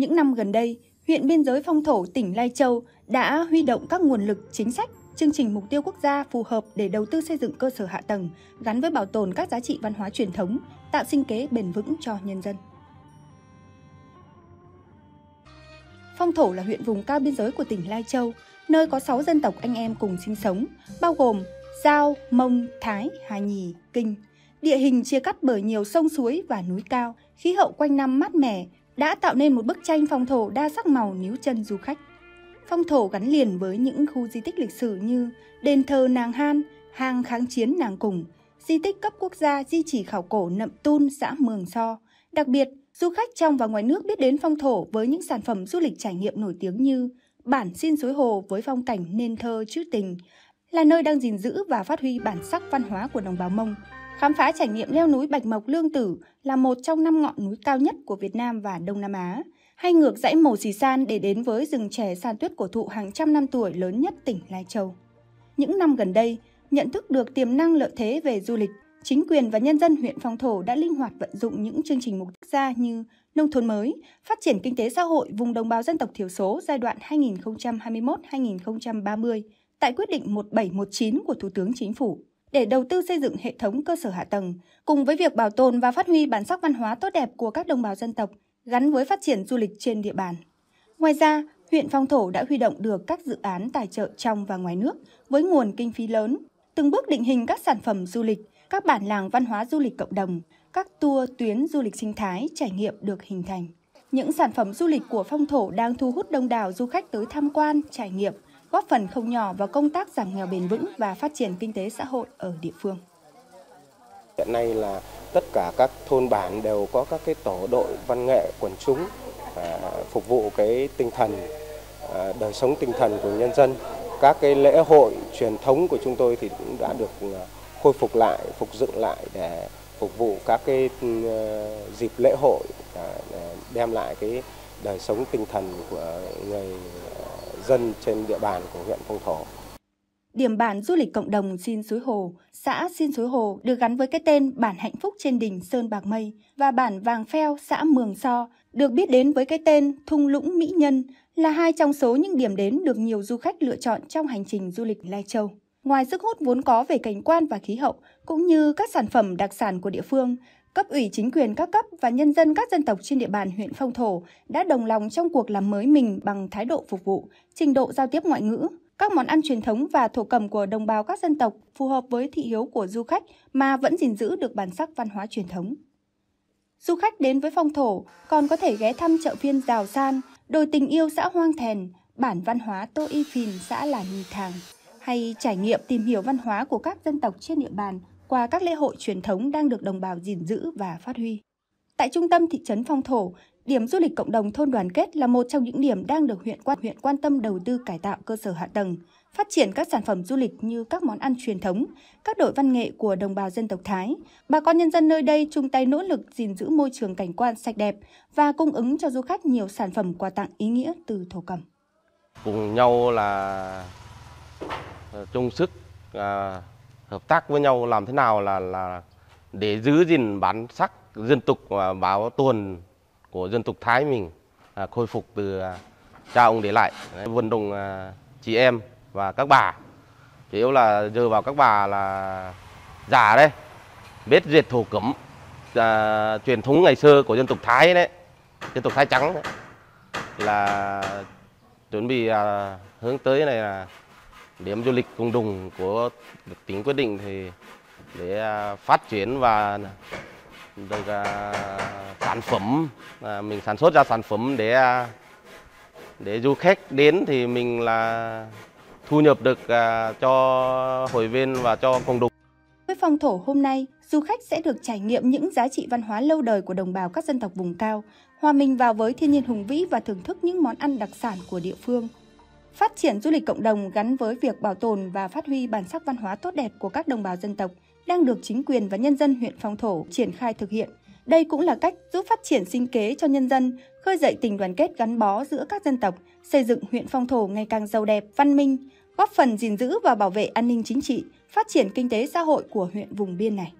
Những năm gần đây, huyện biên giới phong thổ tỉnh Lai Châu đã huy động các nguồn lực chính sách chương trình mục tiêu quốc gia phù hợp để đầu tư xây dựng cơ sở hạ tầng gắn với bảo tồn các giá trị văn hóa truyền thống, tạo sinh kế bền vững cho nhân dân. Phong Thổ là huyện vùng cao biên giới của tỉnh Lai Châu, nơi có 6 dân tộc anh em cùng sinh sống, bao gồm Giao, Mông, Thái, Hà Nhì, Kinh. Địa hình chia cắt bởi nhiều sông suối và núi cao, khí hậu quanh năm mát mẻ, đã tạo nên một bức tranh phong thổ đa sắc màu níu chân du khách. Phong thổ gắn liền với những khu di tích lịch sử như đền thờ Nàng Han, hang kháng chiến Nàng Cùng, di tích cấp quốc gia di chỉ khảo cổ Nậm Tun, xã Mường So. Đặc biệt, du khách trong và ngoài nước biết đến phong thổ với những sản phẩm du lịch trải nghiệm nổi tiếng như bản xin suối hồ với phong cảnh nên thơ trữ tình, là nơi đang gìn giữ và phát huy bản sắc văn hóa của đồng bào Mông, Khám phá trải nghiệm leo núi Bạch Mộc Lương Tử là một trong năm ngọn núi cao nhất của Việt Nam và Đông Nam Á. Hay ngược dãy Mổ Xì San để đến với rừng chè san tuyết cổ thụ hàng trăm năm tuổi lớn nhất tỉnh Lai Châu. Những năm gần đây, nhận thức được tiềm năng lợi thế về du lịch, chính quyền và nhân dân huyện Phong Thổ đã linh hoạt vận dụng những chương trình mục tiêu ra như nông thôn mới, phát triển kinh tế xã hội vùng đồng bào dân tộc thiểu số giai đoạn 2021-2030 tại quyết định 1719 của Thủ tướng Chính phủ để đầu tư xây dựng hệ thống cơ sở hạ tầng, cùng với việc bảo tồn và phát huy bản sắc văn hóa tốt đẹp của các đồng bào dân tộc gắn với phát triển du lịch trên địa bàn. Ngoài ra, huyện Phong Thổ đã huy động được các dự án tài trợ trong và ngoài nước với nguồn kinh phí lớn, từng bước định hình các sản phẩm du lịch, các bản làng văn hóa du lịch cộng đồng, các tour tuyến du lịch sinh thái trải nghiệm được hình thành. Những sản phẩm du lịch của Phong Thổ đang thu hút đông đảo du khách tới tham quan, trải nghiệm – góp phần không nhỏ vào công tác giảm nghèo bền vững và phát triển kinh tế xã hội ở địa phương. Hiện nay là tất cả các thôn bản đều có các cái tổ đội văn nghệ quần chúng à, phục vụ cái tinh thần à, đời sống tinh thần của nhân dân. Các cái lễ hội truyền thống của chúng tôi thì cũng đã được à, khôi phục lại, phục dựng lại để phục vụ các cái ừ, dịp lễ hội đem lại cái đời sống tinh thần của người dân trên địa bàn của huyện Phong Thổ. Điểm bản du lịch cộng đồng Xin Suối Hồ, xã Xin Suối Hồ được gắn với cái tên Bản Hạnh Phúc trên đỉnh Sơn Bạc Mây và bản Vàng Pheo, xã Mường So, được biết đến với cái tên Thung Lũng Mỹ Nhân là hai trong số những điểm đến được nhiều du khách lựa chọn trong hành trình du lịch Lai Châu. Ngoài sức hút vốn có về cảnh quan và khí hậu, cũng như các sản phẩm đặc sản của địa phương, cấp ủy chính quyền các cấp và nhân dân các dân tộc trên địa bàn huyện Phong Thổ đã đồng lòng trong cuộc làm mới mình bằng thái độ phục vụ, trình độ giao tiếp ngoại ngữ, các món ăn truyền thống và thổ cầm của đồng bào các dân tộc phù hợp với thị hiếu của du khách mà vẫn gìn giữ được bản sắc văn hóa truyền thống. Du khách đến với Phong Thổ còn có thể ghé thăm chợ phiên Đào San, đồi tình yêu xã Hoang Thèn, bản văn hóa Tô Y Phìn xã Là Nhì Thàng hay trải nghiệm tìm hiểu văn hóa của các dân tộc trên địa bàn qua các lễ hội truyền thống đang được đồng bào gìn giữ và phát huy. Tại trung tâm thị trấn Phong Thổ, điểm du lịch cộng đồng thôn đoàn kết là một trong những điểm đang được huyện quan huyện quan tâm đầu tư cải tạo cơ sở hạ tầng, phát triển các sản phẩm du lịch như các món ăn truyền thống, các đội văn nghệ của đồng bào dân tộc Thái. Bà con nhân dân nơi đây chung tay nỗ lực gìn giữ môi trường cảnh quan sạch đẹp và cung ứng cho du khách nhiều sản phẩm quà tặng ý nghĩa từ thổ cẩm. Cùng nhau là chung sức à, hợp tác với nhau làm thế nào là là để giữ gìn bản sắc dân tộc và bảo tồn của dân tộc Thái mình à, khôi phục từ à, cha ông để lại vận động à, chị em và các bà chủ yếu là giờ vào các bà là già đấy biết duyệt thổ cẩm à, truyền thống ngày xưa của dân tộc Thái đấy dân tộc Thái trắng đấy. là chuẩn bị à, hướng tới này là điểm du lịch cùng đồng của tỉnh quyết định thì để à, phát triển và được à, sản phẩm à, mình sản xuất ra sản phẩm để để du khách đến thì mình là thu nhập được cho hội viên và cho cộng đồng. Với phong thổ hôm nay, du khách sẽ được trải nghiệm những giá trị văn hóa lâu đời của đồng bào các dân tộc vùng cao, hòa mình vào với thiên nhiên hùng vĩ và thưởng thức những món ăn đặc sản của địa phương phát triển du lịch cộng đồng gắn với việc bảo tồn và phát huy bản sắc văn hóa tốt đẹp của các đồng bào dân tộc đang được chính quyền và nhân dân huyện Phong Thổ triển khai thực hiện. Đây cũng là cách giúp phát triển sinh kế cho nhân dân, khơi dậy tình đoàn kết gắn bó giữa các dân tộc, xây dựng huyện Phong Thổ ngày càng giàu đẹp, văn minh, góp phần gìn giữ và bảo vệ an ninh chính trị, phát triển kinh tế xã hội của huyện vùng biên này.